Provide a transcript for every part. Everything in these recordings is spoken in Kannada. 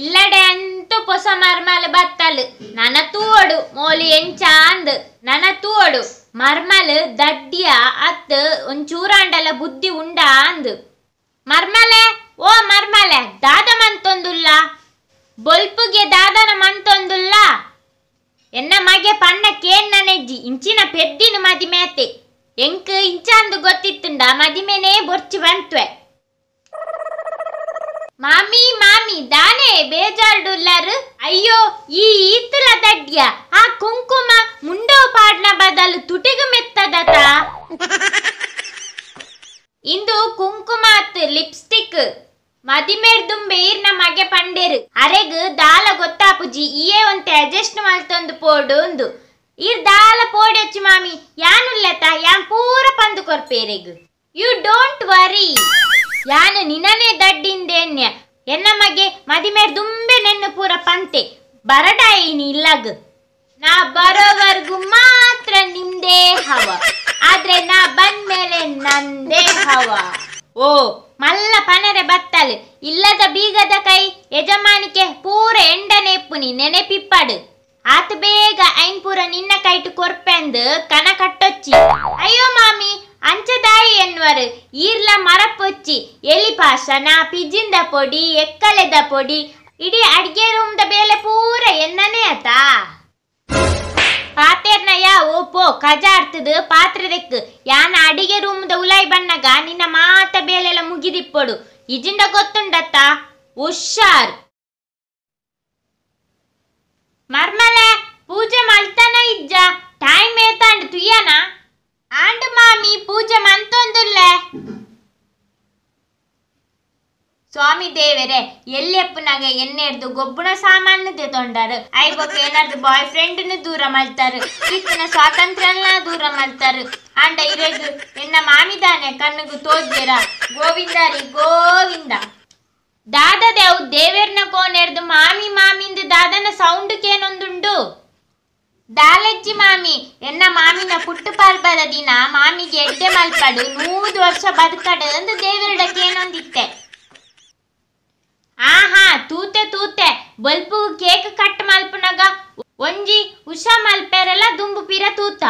ಇಲ್ಲಡೆ ಅಂತೂ ಪೊಸ ಮರ್ಮಲ್ ಬತ್ತಲ್ ನನ ತೂಡು ಮೋಲಿ ಎಂಚಾಂದ್ ನನ ತೂಡು ಮರ್ಮಲ್ ದಡ್ಡಿಯ ಅತ್ ಒಂಚೂರಾಂಡಲ ಬುದ್ಧಿ ಉಂಡ ಅಂದ್ ಮರ್ಮಲೆ ಓ ಮರ್ಮಲೆ ದಾದ ಮಂತೊಂದುಲ್ಲ ಬೊಲ್ಪುಗೆ ದಾದನ ಮಂತೊಂದುಲ್ಲ ಎನ್ನ ಮಗೆ ಪಣ್ಣ ಕೇನ್ ನನೆಜ್ಜಿ ಇಂಚಿನ ಪೆದ್ದಿನ ಮದಿಮೆತೆ ಎಂಕ್ ಇಂಚಾಂದು ಗೊತ್ತಿತ್ತುಂಡ ಮದಿಮೆನೇ ಬೊರ್ಚಿ ಬಂತ್ವೆ ಮಾಮಿ ಮಾಮಿ ದಾನೆ பேஜார்டுள்ளாரு ಅಯ್ಯೋ ಈ ಈತಲ ದಡ್ಯ ಆ ಕುಂಕುಮ ಮುಂಡೋ ಪಾಡ್ನ ಬದಲು ತುಟಿಗು ಮೆತ್ತದತ ಇಂದು ಕುಂಕುಮ ಲಿಪ್ಸ್ಟಿಕ್ ಮದಿಮೇರ್ ಬೇರ್ನ ನಮಗೆ ಪಂಡೇರು ಅರೆಗ್ ದಾಲ ಗೊತ್ತಾಪುಜಿ ಇಯೇ ಒಂತೆ ಅಡ್ಜಸ್ಟ್ ಮಲ್ತೊಂದು ಪೋಡು ಒಂದು ಇರ್ ದಾಲ ಪೋಡೆಚ್ಚು ಮಾಮಿ ಯಾನುಲ್ಲತ ಯಾನ್ ಪೂರ ಪಂದು ಕೊರ್ಪೇರೆಗ್ ಯು ಡೋಂಟ್ ವರಿ ಯಾನು ನಿನನೇ ದಡ್ಡಿಂದೇನ್ಯ ಎನ್ನ ಮಗೆ ಮದಿಮೇರ್ ದುಂಬೆ ನೆನ್ನು ಪೂರ ಪಂತೆ ಬರಡಾಯಿನಿ ಇಲ್ಲಗ್ ನಾ ಬರೋವರ್ಗು ಮಾತ್ರ ನಿಮ್ದೇ ಹವ ಆದ್ರೆ ನಾ ಬಂದ ಮೇಲೆ ನಂದೇ ಹವ ಓ ಮಲ್ಲ ಪನರೆ ಬತ್ತಲು ಇಲ್ಲದ ಬೀಗದ ಕೈ ಯಜಮಾನಿಕೆ ಪೂರ ಎಂಡ ನೆಪ್ಪುನಿ ನೆನೆಪಿಪ್ಪಡು ಆತ ಬೇಗ ಐನ್ ಪೂರ ನಿನ್ನ ಕೈಟು ಕೊರ್ಪೆಂದು ಕನ ಕಟ್ಟೊಚ್ಚಿ ಅಯ್ಯೋ ಮಾಮಿ அஞ்சதாய் ஈர்ல ಮರಪೊಚ್ಚಿ ಎಲಿ ಪಾಶನ ಪಿಜಿಂದ ಪೊಡಿ ಎಕ್ಕಲೆದ ಪೊಡಿ ಇಡೀ ಅಡ್ಗೆ ರೂಮ್ದ ಬೇಲೆ ಪೂರ ಎಣ್ಣನೇ ಆತಾ ಪಾತೆರ್ನಯ ಓಪೋ ಕಜಾಡ್ತದ ಪಾತ್ರೆದೆಕ್ ಯಾನ ಅಡಿಗೆ ರೂಮ್ದ ಉಲಾಯಿ ಬಣ್ಣಗ ನಿನ್ನ ಮಾತ ಬೇಲೆಲ್ಲ ಮುಗಿದಿಪ್ಪಡು ಇಜಿಂದ ಗೊತ್ತುಂಡತ್ತ ಹುಷಾರ್ ಮರ್ಮಲೆ ಪೂಜೆ ಮಲ್ತಾನ ಇಜ್ಜ ಟೈಮ್ ಏತಾ ಸ್ವಾಮಿ ದೇವರೇ ಎನ್ನೆರ್ದು ಹಿಡಿದು ಗೊಬ್ಬನ ಸಾಮಾನ್ಯತೆ ತೊಂಡಾರು ಐಬೊಕ್ಕ ಏನಾದ್ರು ಬಾಯ್ ಫ್ರೆಂಡ್ ದೂರ ಮಾಡ್ತಾರ ಇತ್ತಿನ ಸ್ವಾತಂತ್ರ್ಯ ದೂರ ಮಾಡ್ತಾರ ಅಂಡ ಇರೋದು ಎನ್ನ ಮಾಮಿದಾನೆ ಕಣ್ಣುಗು ತೋದ್ದೀರ ಗೋವಿಂದ ರೀ ಗೋವಿಂದ ದಾದ ದೇವ್ ದೇವೇರ್ನ ಕೋನೆರ್ದು ಮಾಮಿ ಮಾಮಿಂದ ದಾದನ ಸೌಂಡ್ ಕೇನೊಂದುಂಡು ದಾಲಜ್ಜಿ ಮಾಮಿ ಎನ್ನ ಮಾಮಿನ ಪುಟ್ಟು ಪರ್ಬದ ದಿನ ಮಾಮಿಗೆ ಎಡ್ಡೆ ಮಲ್ಪಡು ಮೂರು ವರ್ಷ ಬದುಕಡೆ ಎಂದು ದೇವರಡಕ್ಕೆ ಏನೊಂದಿತ್ತೆ ಆಹಾ ತೂತೆ ತೂತೆ ಬಲ್ಪು ಕೇಕ್ ಕಟ್ಟ ಮಲ್ಪುನಗ ಒಂಜಿ ಉಷಾ ಮಲ್ಪೆರೆಲ ದುಂಬು ಪಿರ ತೂತ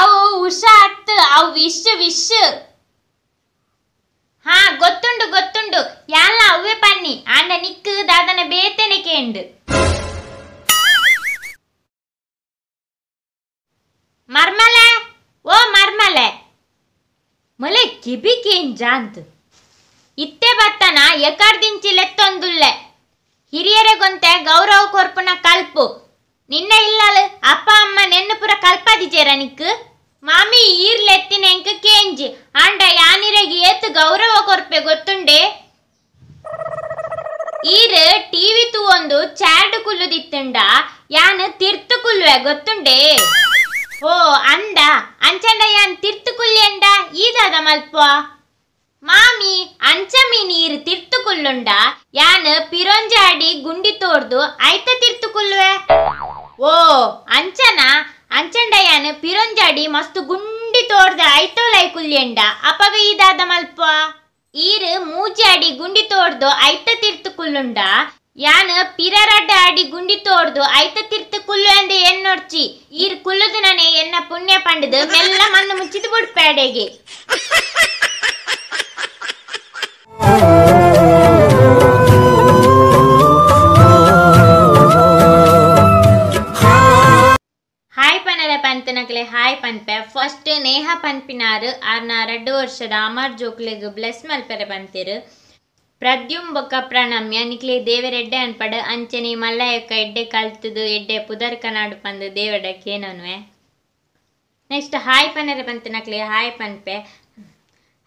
ಅವು ಉಷಾ ಅತ್ತು ಅವು ವಿಶ್ ವಿಶ್ ಹಾ ಗೊತ್ತುಂಡು ಗೊತ್ತುಂಡು ಯಾಲ ಅವ್ವೆ ಪನ್ನಿ ಆಂಡ ನಿಕ್ ದಾದನ ಬೇತೆನೆ ಕೇಂಡು ಮರ್ಮಲೆ ಓ ಮರ್ಮಲೆ ಮಲೆ ಕಿಬಿ ಕೇಂಜಾಂತು ಇತ್ತೆ ಬತ್ತನ ಎಕರ್ದಿಂಚಿಲೆತ್ತೊಂದುಲ್ಲೆ ಹಿರಿಯರಿಗೊಂತೆ ಗೌರವ ಕೊರ್ಪುನ ಕಲ್ಪು ನಿನ್ನ ಇಲ್ಲ ಅಪ್ಪ ಅಮ್ಮ ನೆನ್ನುಪುರ ಕಲ್ಪದಿಜೇರ ನಿಕ್ಕು ಮಾಮಿ ಈರ್ಲೆತ್ತಿನ ಎಂಕ ಕೇಂಜಿ ಆಂಡ ಯಾನಿರಗೆ ಏತು ಗೌರವ ಕೊರ್ಪೆ ಗೊತ್ತುಂಡೆ ಈರ್ ಟಿವಿ ತೂವೊಂದು ಚಾರ್ಡ್ ಕುಲ್ಲುದಿತ್ತುಂಡ ಯಾನ್ ತಿರ್ತು ಕುಲ್ಲುವೆ ಗೊತ್ತುಂಡೆ ಓ ಅಂದ ಅಂಚಂಡ ಯಾನ್ ತಿರ್ತು ಕುಲ್ಲಿ ಅಂಡ ಈದಾದ ಮಲ್ಪ മാമി അഞ്ചമീനീർ തിർത്തുകൊള്ളുണ്ട യാന് ಗುಂಡಿ ತೋರ್ದು തോർന്നു അയത്ത തിർത്തുകൊള്ളുവേ ಓ ಅಂಚನ ಅಂಚಂಡ ಯಾನ್ ಪಿರೊಂಜಾಡಿ ಮಸ್ತ್ ಗುಂಡಿ ತೋರ್ದು ಐತೋಲೈ ಕುಲ್ಯಂಡ ಅಪಗ ಈದಾದ ಮಲ್ಪ ಈರ್ ಮೂಜಾಡಿ ಗುಂಡಿ ತೋರ್ದು ಐತ ತಿರ್ತು ಕುಲ್ಲುಂಡ ಯಾನ್ ಪಿರರಡ್ಡ ಆಡಿ ಗುಂಡಿ ತೋರ್ದು ಐತ ತಿರ್ತು ಕುಲ್ಲು ಅಂದ ಏನ್ ನೋಡ್ಚಿ ಈರ್ ಕುಲ್ಲುದು ಎನ್ನ ಪುಣ್ಯ ಪಂಡದು ಮೆಲ್ಲ ಮಣ್ಣು ಮುಚ್ಚಿದು ಬಿಡ್ಪೇಡೆಗೆ மத்தனக்களே ಹಾಯ್ ಪನ್ಪೆ ಫಸ್ಟ್ ನೇಹಾ ಪನ್ಪಿನಾರ್ ಆರ್ನ ரெண்டு ವರ್ಷದ ಅಮರ್ ಜೋಕ್ಲೆಗ್ ಬ್ಲೆಸ್ ಮಲ್ಪೆರೆ ಬಂತಿರು ಪ್ರದ್ಯುಂಬಕ ಪ್ರಣಮ್ಯ ನಿಕ್ಲೆ ದೇವರೆಡ್ಡೆ ಅನ್ಪಡ ಅಂಚನಿ ಮಲ್ಲಯಕ್ಕ ಎಡ್ಡೆ ಕಲ್ತದು ಎಡ್ಡೆ ಪುದರ್ ಕನಾಡು ಪಂದು ದೇವಡ ಕೇನನ್ವೆ ನೆಕ್ಸ್ಟ್ ಹಾಯ್ ಪನ್ನರೆ ಬಂತನಕ್ಲೆ ಹಾಯ್ ಪನ್ಪೆ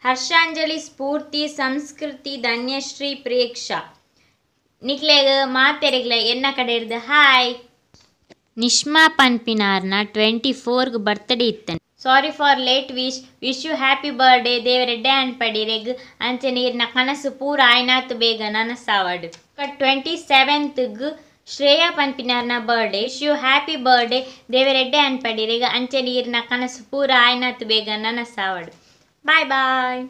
ಹರ್ಷಾಂಜಲಿ ಸ್ಫೂರ್ತಿ ಸಂಸ್ಕೃತಿ ಧನ್ಯಶ್ರೀ ಪ್ರೇಕ್ಷ ನಿಕ್ಲೆಗ್ ಮಾತೆರೆಗ್ಲೆ ಎನ್ನ ಕಡೆ ಇರ್ದು ಹಾಯ್ ನಿಶ್ಮಾ ಪನ್ಪಿನಾರ್ನ ಟ್ವೆಂಟಿ ಫೋರ್ಗ್ ಬರ್ತ್ಡೇ ಇತ್ತೆ sorry for late wish wish you happy birthday ದೇವರೆಡ್ಡೆ ಅನ್ಪಡಿ ರೆಗ್ ಅಂಚೆ ನೀರಿನ ಕನಸು ಪೂರ ಆಯ್ನಾತು ಬೇಗ ನನಸಾವಡ್ ಟ್ವೆಂಟಿ ಸೆವೆಂತ್ಗ್ ಶ್ರೇಯಾ ಪನ್ಪಿನಾರ್ನ birthday wish you happy birthday ದೇವರೆಡ್ಡೆ ಅನ್ಪಡಿ ರೆಗ್ ಅಂಚೆ ನೀರಿನ ಕನಸು ಪೂರ ಆಯ್ನಾತು ಬೇಗ ನನಸಾವಡ್ ಬಾಯ್ ಬಾಯ್